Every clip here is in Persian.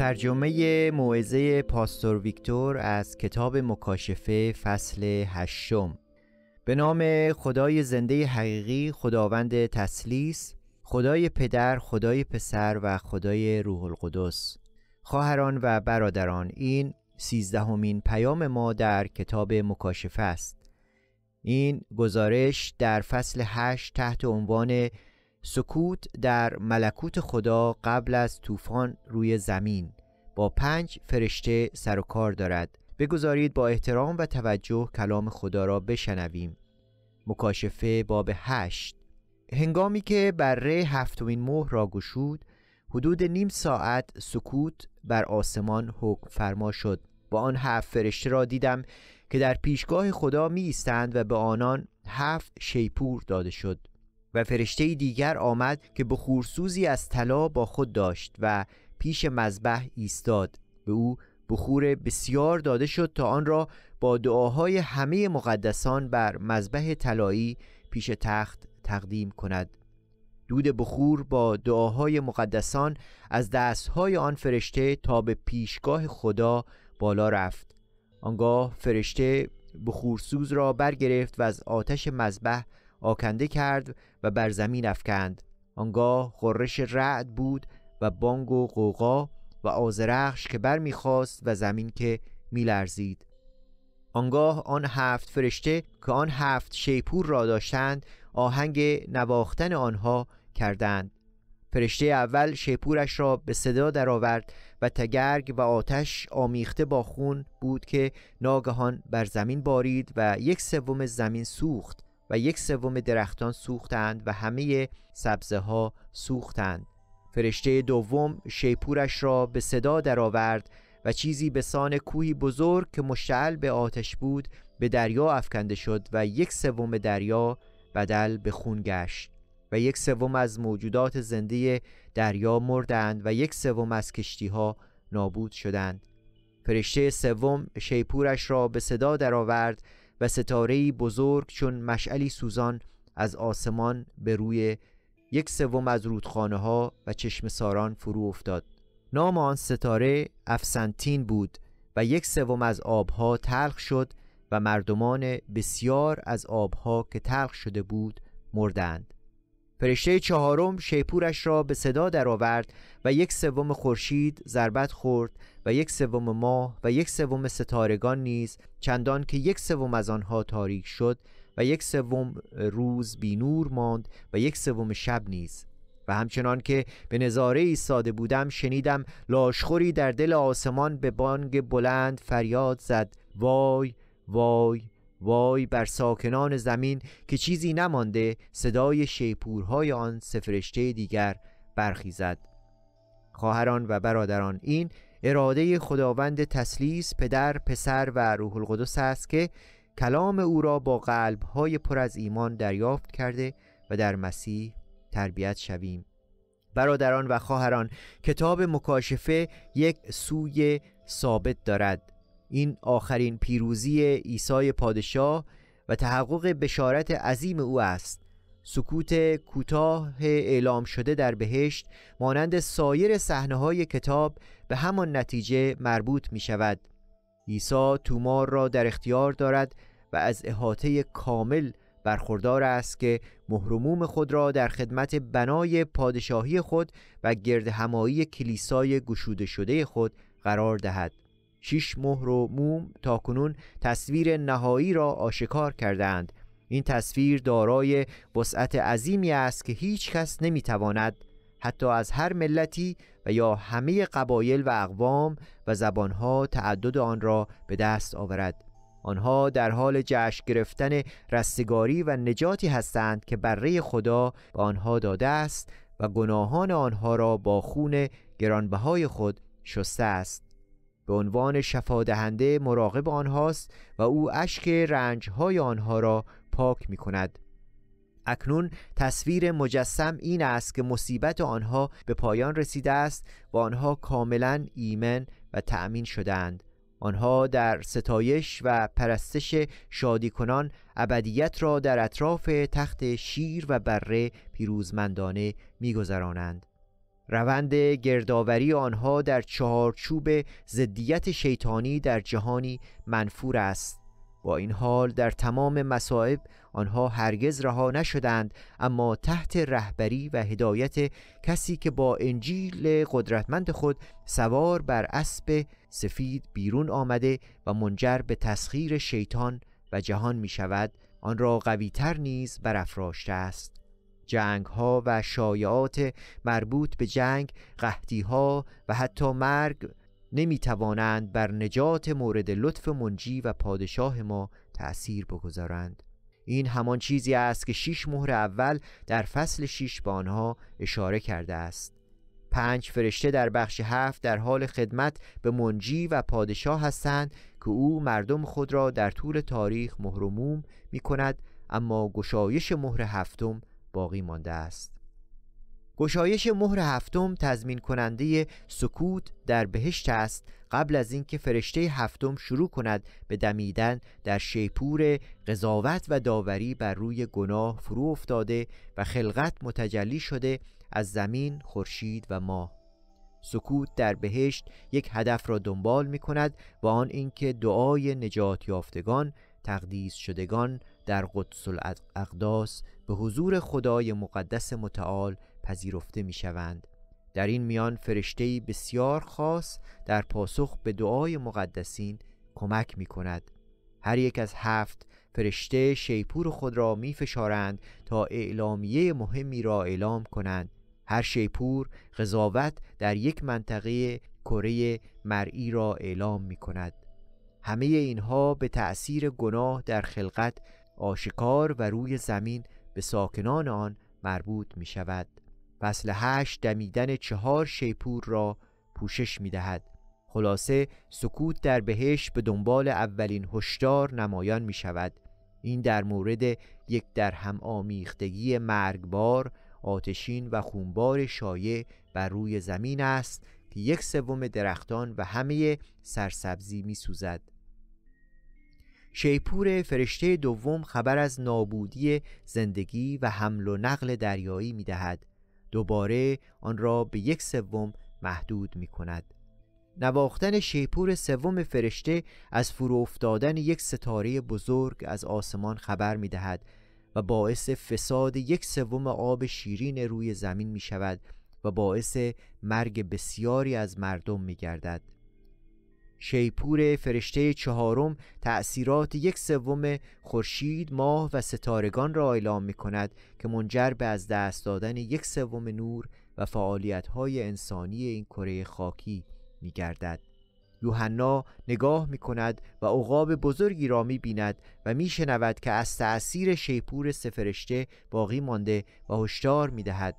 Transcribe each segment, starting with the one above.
ترجمه موعظه پاستور ویکتور از کتاب مکاشفه فصل هشتم به نام خدای زنده حقیقی خداوند تسلیس خدای پدر خدای پسر و خدای روح القدس خواهران و برادران این سیزدهمین پیام ما در کتاب مکاشفه است این گزارش در فصل 8 تحت عنوان سکوت در ملکوت خدا قبل از طوفان روی زمین با پنج فرشته سر و کار دارد بگذارید با احترام و توجه کلام خدا را بشنویم مکاشفه باب هشت هنگامی که بره هفتمین مهر را گشود حدود نیم ساعت سکوت بر آسمان حکم فرما شد با آن هفت فرشته را دیدم که در پیشگاه خدا می ایستند و به آنان هفت شیپور داده شد و فرشته دیگر آمد که بخورسوزی از طلا با خود داشت و پیش مذبح ایستاد به او بخور بسیار داده شد تا آن را با دعاهای همه مقدسان بر مذبح طلایی پیش تخت تقدیم کند دود بخور با دعاهای مقدسان از دستهای آن فرشته تا به پیشگاه خدا بالا رفت آنگاه فرشته بخورسوز را برگرفت و از آتش مذبح آکنده کرد و بر زمین افکند آنگاه خورش رعد بود و بانگ و قوقا و آزرخش که بر میخواست و زمین که میلرزید آنگاه آن هفت فرشته که آن هفت شیپور را داشتند آهنگ نواختن آنها کردند فرشته اول شیپورش را به صدا درآورد و تگرگ و آتش آمیخته با خون بود که ناگهان بر زمین بارید و یک سوم زمین سوخت و یک سوم درختان سوختند و همه سبزه ها سوختند فرشته دوم شیپورش را به صدا درآورد و چیزی به سان کوهی بزرگ که مشتعل به آتش بود به دریا افکنده شد و یک سوم دریا بدل به خون گشت و یک سوم از موجودات زنده دریا مردند و یک سوم از کشتی ها نابود شدند فرشته سوم شیپورش را به صدا درآورد و ستاره بزرگ چون مشعلی سوزان از آسمان به روی یک سوم از رودخانه ها و چشم ساران فرو افتاد نام آن ستاره افسنتین بود و یک سوم از آبها تلخ شد و مردمان بسیار از آبها که تلخ شده بود مردند فرشته چهارم شیپورش را به صدا درآورد و یک سوم خورشید ضربت خورد و یک سوم ماه و یک سوم ستارگان نیز چندان که یک سوم از آنها تاریک شد و یک سوم روز بینور ماند و یک سوم شب نیز و همچنان که به نظاره ساده بودم شنیدم لاشخوری در دل آسمان به بانگ بلند فریاد زد وای وای وای بر ساکنان زمین که چیزی نمانده صدای شیپورهای آن سفرشته دیگر برخیزد خواهران و برادران این اراده خداوند تسلیس پدر پسر و روح القدس است که کلام او را با قلبهای پر از ایمان دریافت کرده و در مسیح تربیت شویم برادران و خواهران کتاب مکاشفه یک سوی ثابت دارد این آخرین پیروزی عیسی پادشاه و تحقق بشارت عظیم او است سکوت کوتاه اعلام شده در بهشت مانند سایر صحنه های کتاب به همان نتیجه مربوط می شود عیسی تومار را در اختیار دارد و از احاطه کامل برخوردار است که محرموم خود را در خدمت بنای پادشاهی خود و گرد همایی کلیسای گشوده شده خود قرار دهد شش مهر و موم تا کنون تصویر نهایی را آشکار کردند این تصویر دارای وسعت عظیمی است که هیچ کس نمیتواند حتی از هر ملتی و یا همه قبایل و اقوام و زبانها تعدد آن را به دست آورد آنها در حال جشن گرفتن رستگاری و نجاتی هستند که بره خدا به آنها داده است و گناهان آنها را با خون گرانبهای خود شسته است به عنوان شفادهنده مراقب آنهاست و او اشک رنجهای آنها را پاک می کند اکنون تصویر مجسم این است که مصیبت آنها به پایان رسیده است و آنها کاملا ایمن و تأمین شدند آنها در ستایش و پرستش شادی کنان ابدیت را در اطراف تخت شیر و بره پیروزمندانه گذرانند روند گردآوری آنها در چهارچوب ضدیت شیطانی در جهانی منفور است با این حال در تمام مصائب آنها هرگز رها نشدند اما تحت رهبری و هدایت کسی که با انجیل قدرتمند خود سوار بر اسب سفید بیرون آمده و منجر به تسخیر شیطان و جهان می شود آن را قویتر نیز برافراشته است جنگ ها و شایعات مربوط به جنگ قهدی ها و حتی مرگ نمی توانند بر نجات مورد لطف منجی و پادشاه ما تأثیر بگذارند این همان چیزی است که شیش مهر اول در فصل شیش به آنها اشاره کرده است پنج فرشته در بخش هفت در حال خدمت به منجی و پادشاه هستند که او مردم خود را در طول تاریخ مهرموم می کند اما گشایش مهر هفتم باقی مانده است گشایش مهر هفتم تضمین کننده سکوت در بهشت است قبل از اینکه فرشته هفتم شروع کند به دمیدن در شیپور قضاوت و داوری بر روی گناه فرو افتاده و خلقت متجلی شده از زمین خورشید و ماه سکوت در بهشت یک هدف را دنبال می کند و آن اینکه دعای نجات یافتگان تقدیس شدگان در قدس الاقداس به حضور خدای مقدس متعال پذیرفته می شوند. در این میان فرشته بسیار خاص در پاسخ به دعای مقدسین کمک می کند. هر یک از هفت فرشته شیپور خود را می فشارند تا اعلامیه مهمی را اعلام کنند هر شیپور قضاوت در یک منطقه کره مرعی را اعلام می کند همه اینها به تأثیر گناه در خلقت آشکار و روی زمین به ساکنان آن مربوط می شود فصل هشت دمیدن چهار شیپور را پوشش می دهد خلاصه سکوت در بهش به دنبال اولین هشدار نمایان می شود این در مورد یک در هم آمیختگی مرگبار آتشین و خونبار شایع بر روی زمین است که یک سوم درختان و همه سرسبزی می سوزد شیپور فرشته دوم خبر از نابودی زندگی و حمل و نقل دریایی می دهد. دوباره آن را به یک سوم محدود می کند. نواختن شیپور سوم فرشته از فرو افتادن یک ستاره بزرگ از آسمان خبر می دهد و باعث فساد یک سوم آب شیرین روی زمین می شود و باعث مرگ بسیاری از مردم می گردد. شیپور فرشته چهارم تأثیرات یک سوم خورشید، ماه و ستارگان را اعلام می کند که منجر به از دست دادن یک سوم نور و فعالیت های انسانی این کره خاکی می گردد. یوحنا نگاه می کند و عقاب بزرگی را می بیند و می شنود که از تأثیر شیپور سفرشته باقی مانده و هشدار می دهد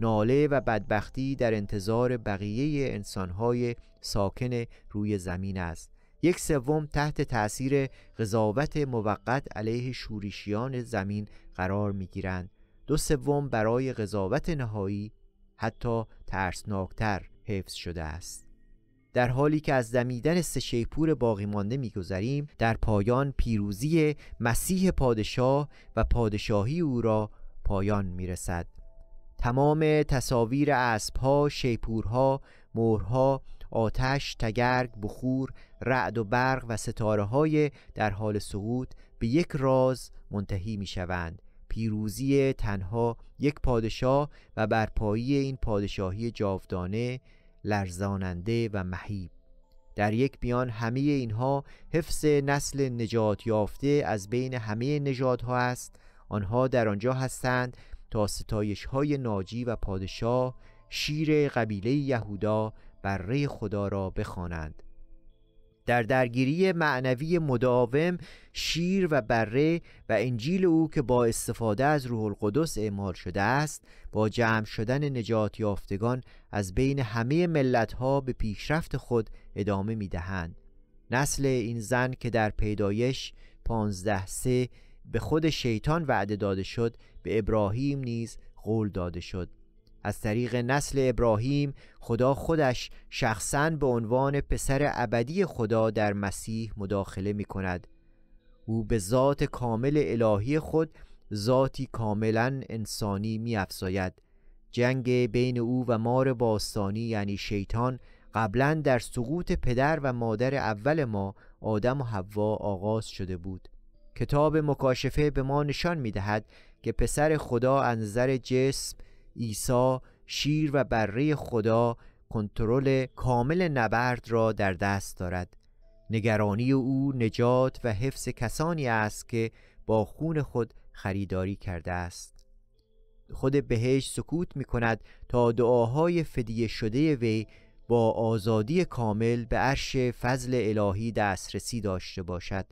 ناله و بدبختی در انتظار بقیه انسانهای ساکن روی زمین است یک سوم تحت تأثیر قضاوت موقت علیه شورشیان زمین قرار می گیرند. دو سوم برای قضاوت نهایی حتی ترسناکتر حفظ شده است در حالی که از دمیدن سشیپور باقی مانده گذاریم در پایان پیروزی مسیح پادشاه و پادشاهی او را پایان رسد تمام تصاویر اسبها، شیپورها، مهرها، آتش، تگرگ، بخور، رعد و برق و ستاره های در حال سقوط به یک راز منتهی می شوند. پیروزی تنها یک پادشاه و برپایی این پادشاهی جاودانه لرزاننده و مهیب در یک بیان همه اینها حفظ نسل نجات یافته از بین همه نژادها است آنها در آنجا هستند تا ستایش های ناجی و پادشاه شیر قبیله یهودا بره خدا را بخوانند. در درگیری معنوی مداوم شیر و بره و انجیل او که با استفاده از روح القدس اعمال شده است با جمع شدن نجات یافتگان از بین همه ملت ها به پیشرفت خود ادامه می دهند. نسل این زن که در پیدایش پانزده سه به خود شیطان وعده داده شد به ابراهیم نیز قول داده شد از طریق نسل ابراهیم خدا خودش شخصا به عنوان پسر ابدی خدا در مسیح مداخله می کند او به ذات کامل الهی خود ذاتی کاملا انسانی می افزاید. جنگ بین او و مار باستانی یعنی شیطان قبلا در سقوط پدر و مادر اول ما آدم و حوا آغاز شده بود کتاب مکاشفه به ما نشان می دهد که پسر خدا انظر جسم عیسی شیر و بره خدا کنترل کامل نبرد را در دست دارد نگرانی او نجات و حفظ کسانی است که با خون خود خریداری کرده است خود بهش سکوت می کند تا دعاهای فدیه شده وی با آزادی کامل به عرش فضل الهی دسترسی داشته باشد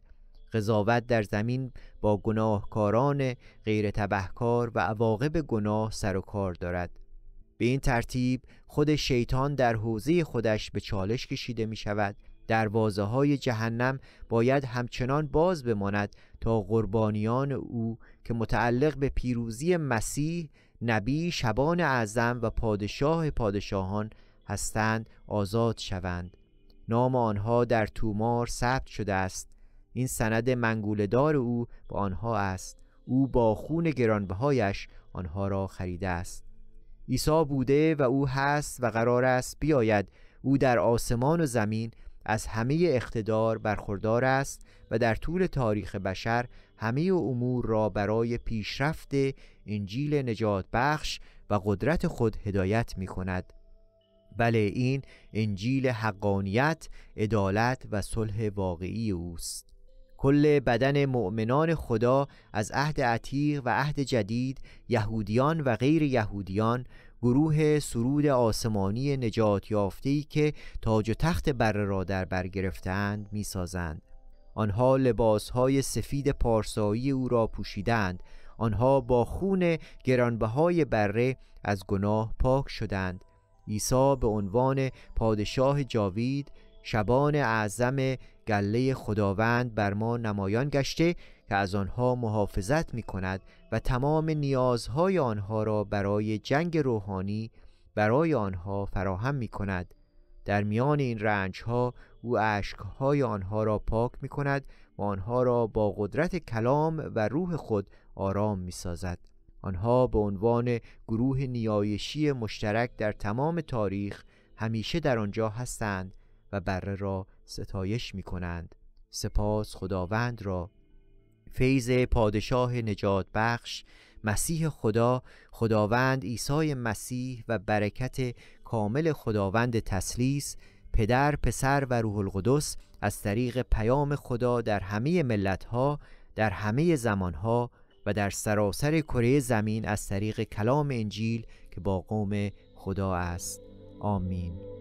قضاوت در زمین با گناهکاران غیر تبهکار و عواقب گناه سر و کار دارد به این ترتیب خود شیطان در حوزه خودش به چالش کشیده می شود دروازه های جهنم باید همچنان باز بماند تا قربانیان او که متعلق به پیروزی مسیح نبی شبان اعظم و پادشاه پادشاهان هستند آزاد شوند نام آنها در تومار ثبت شده است این سند منگولدار او با آنها است او با خون گرانبهایش آنها را خریده است عیسی بوده و او هست و قرار است بیاید او در آسمان و زمین از همه اقتدار برخوردار است و در طول تاریخ بشر همه امور را برای پیشرفت انجیل نجات بخش و قدرت خود هدایت می کند بله این انجیل حقانیت، عدالت و صلح واقعی اوست کل بدن مؤمنان خدا از عهد عتیق و عهد جدید یهودیان و غیر یهودیان گروه سرود آسمانی نجات ای که تاج و تخت بره را در بر گرفتند میسازند آنها لباسهای سفید پارسایی او را پوشیدند آنها با خون گرانبهای بره از گناه پاک شدند عیسی به عنوان پادشاه جاوید شبان اعظم گله خداوند بر ما نمایان گشته که از آنها محافظت می کند و تمام نیازهای آنها را برای جنگ روحانی برای آنها فراهم می کند در میان این رنجها او عشقهای آنها را پاک می کند و آنها را با قدرت کلام و روح خود آرام می سازد. آنها به عنوان گروه نیایشی مشترک در تمام تاریخ همیشه در آنجا هستند و بره را ستایش می کنند سپاس خداوند را فیض پادشاه نجات بخش مسیح خدا خداوند عیسی مسیح و برکت کامل خداوند تسلیس پدر پسر و روح القدس از طریق پیام خدا در همه ملت ها در همه ها و در سراسر کره زمین از طریق کلام انجیل که با قوم خدا است آمین